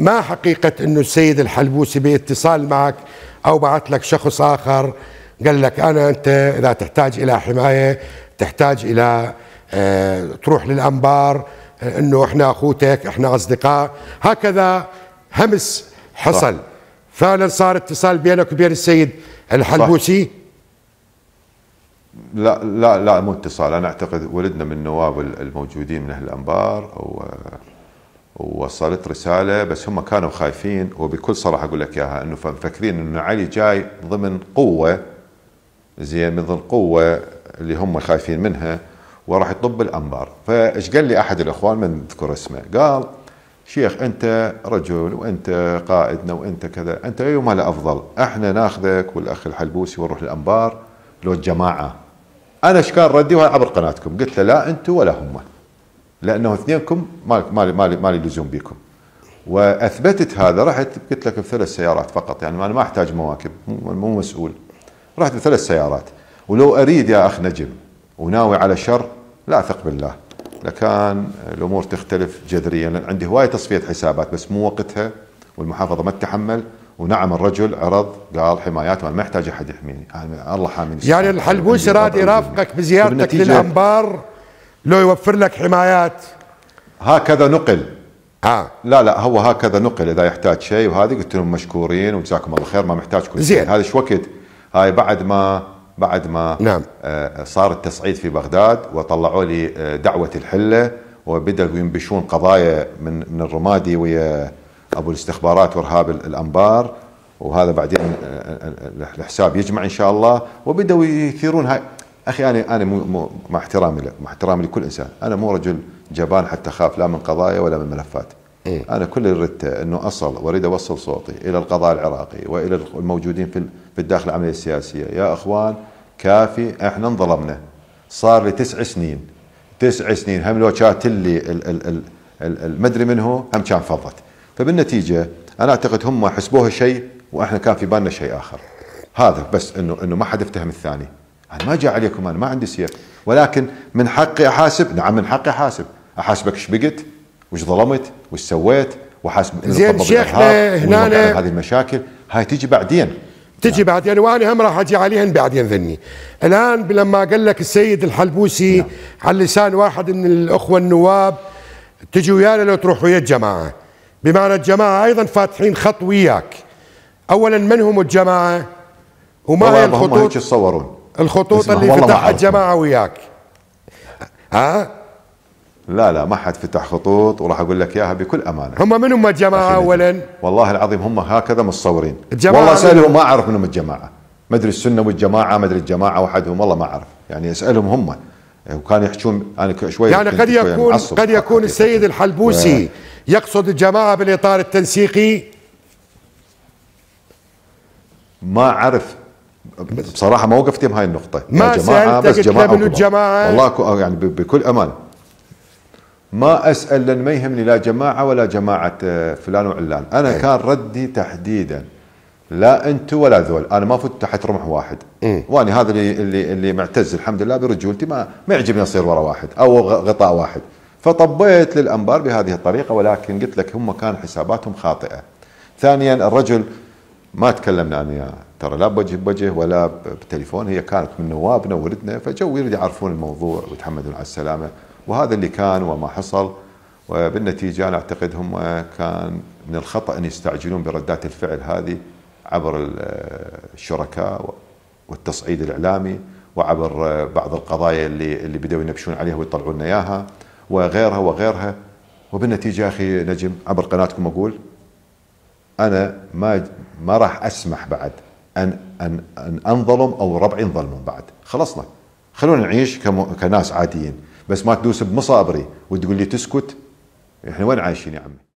ما حقيقة أنه السيد الحلبوسي باتصال معك أو بعث لك شخص آخر قال لك أنا أنت إذا تحتاج إلى حماية تحتاج إلى آه، تروح للأنبار آه، أنه إحنا أخوتك إحنا أصدقاء هكذا همس حصل صح. فعلا صار اتصال بينك وبين السيد الحلبوسي لا لا لا مو اتصال انا اعتقد ولدنا من النواب الموجودين من اهل الانبار او آه، ووصلت رساله بس هم كانوا خايفين وبكل صراحه اقول لك اياها انه فمفكرين انه علي جاي ضمن قوه زين من ضمن قوه اللي هم خايفين منها وراح يطب الانبار فايش قال لي احد الاخوان من ذكر اسمه قال شيخ انت رجل وانت قائدنا وانت كذا انت ايهما أفضل احنا ناخذك والاخ الحلبوسي ونروح الانبار لو الجماعه انا كان ردي عبر قناتكم قلت له لا انتم ولا هم لانه اثنينكم ما ما ما, ما لي لزوم بيكم واثبتت هذا رحت قلت لك بثلاث سيارات فقط يعني انا ما احتاج مواكب مو مسؤول رحت بثلاث سيارات ولو اريد يا اخ نجم وناوي على شر لا اثق بالله لكان الامور تختلف جذريا لان عندي هوايه تصفيه حسابات بس مو وقتها والمحافظه ما تتحمل ونعم الرجل عرض قال حمايات وانا ما يحتاج احد يحميني الله حاميني يعني الحلبوسي راد يرافقك بزيارتك للانبار لو يوفر لك حمايات هكذا نقل آه. لا لا هو هكذا نقل اذا يحتاج شيء وهذه قلت لهم مشكورين وجزاكم الله خير ما محتاج كل زين هذا ايش وقت هاي بعد ما بعد ما نعم. آه صار التصعيد في بغداد وطلعوا لي آه دعوه الحله وبداوا ينبشون قضايا من من الرمادي ويا ابو الاستخبارات وارهاب الانبار وهذا بعدين آه، آه، آه، الحساب يجمع ان شاء الله وبداوا يثيرون هاي اخي انا انا مو, مع احترامي مع احترامي لكل انسان انا مو رجل جبان حتى اخاف لا من قضايا ولا من ملفات إيه؟ انا كل اللي اردته انه اصل واريد اوصل صوتي الى القضاء العراقي والى الموجودين في في الداخل العمليه السياسيه يا اخوان كافي احنا انظلمنا صار لي تسع سنين تسع سنين هم لو كانت اللي المدري منه هم كان فضت فبالنتيجه انا اعتقد هم حسبوها شيء واحنا كان في بالنا شيء اخر هذا بس انه انه ما حد افتهم الثاني انا ما جاء عليكم انا ما عندي سيف ولكن من حقي احاسب نعم من حقي احاسب احاسبك ايش بقت وش ظلمت وش سويت وحاسب زين شيخنا هنا هذه المشاكل هاي تجي بعدين تجي نعم. بعدين وانا هم راح اجي عليهن بعدين ذني الان لما قال لك السيد الحلبوسي نعم. على لسان واحد من الاخوه النواب تجي ويانا لو تروح ويا الجماعه بمعنى الجماعه ايضا فاتحين خط وياك اولا من هم الجماعه وما هي الخطوط هم هيك يتصورون الخطوط اللي فتحها الجماعه وياك ها لا لا ما حد فتح خطوط وراح اقول لك اياها بكل امانه هم من هم الجماعه اولا والله العظيم هم هكذا متصورين والله اسالهم ما اعرف من هم الجماعه ما ادري السنه والجماعه ما ادري الجماعه وحدهم والله ما اعرف يعني اسالهم هم وكانوا يحشون انا شوي يعني قد يكون قد يكون السيد الحلبوسي و... إيه. يقصد الجماعه بالاطار التنسيقي ما اعرف بصراحه ما موقفتي بهاي النقطه ما يا جماعه بس جماعه الجماعه والله يعني بكل امانه ما اسال لان ما يهمني لا جماعه ولا جماعه آه، فلان وعلان انا أي. كان ردي تحديدا لا انتم ولا ذول انا ما فت تحت رمح واحد إيه؟ وانا هذا اللي اللي اللي معتز الحمد لله برجولتي ما ما يعجبني اصير ورا واحد او غطاء واحد فطبيت للانبار بهذه الطريقه ولكن قلت لك هم كان حساباتهم خاطئه ثانيا الرجل ما تكلمنا انا ترى لا بوجه بوجه ولا بتليفون هي كانت من نوابنا ولدنا فجو يريد يعرفون الموضوع ويتحمدون على السلامه وهذا اللي كان وما حصل وبالنتيجه انا اعتقد هم كان من الخطا ان يستعجلون بردات الفعل هذه عبر الشركاء والتصعيد الاعلامي وعبر بعض القضايا اللي اللي بداوا ينبشون عليها ويطلعون لنا اياها وغيرها وغيرها وبالنتيجه يا اخي نجم عبر قناتكم اقول انا ما ما راح اسمح بعد ان ان ان انظلم او ربعي انظلمون بعد خلصنا خلونا نعيش كناس عاديين بس ما تدوس بمصابري وتقول لي تسكت احنا وين عايشين يا عمي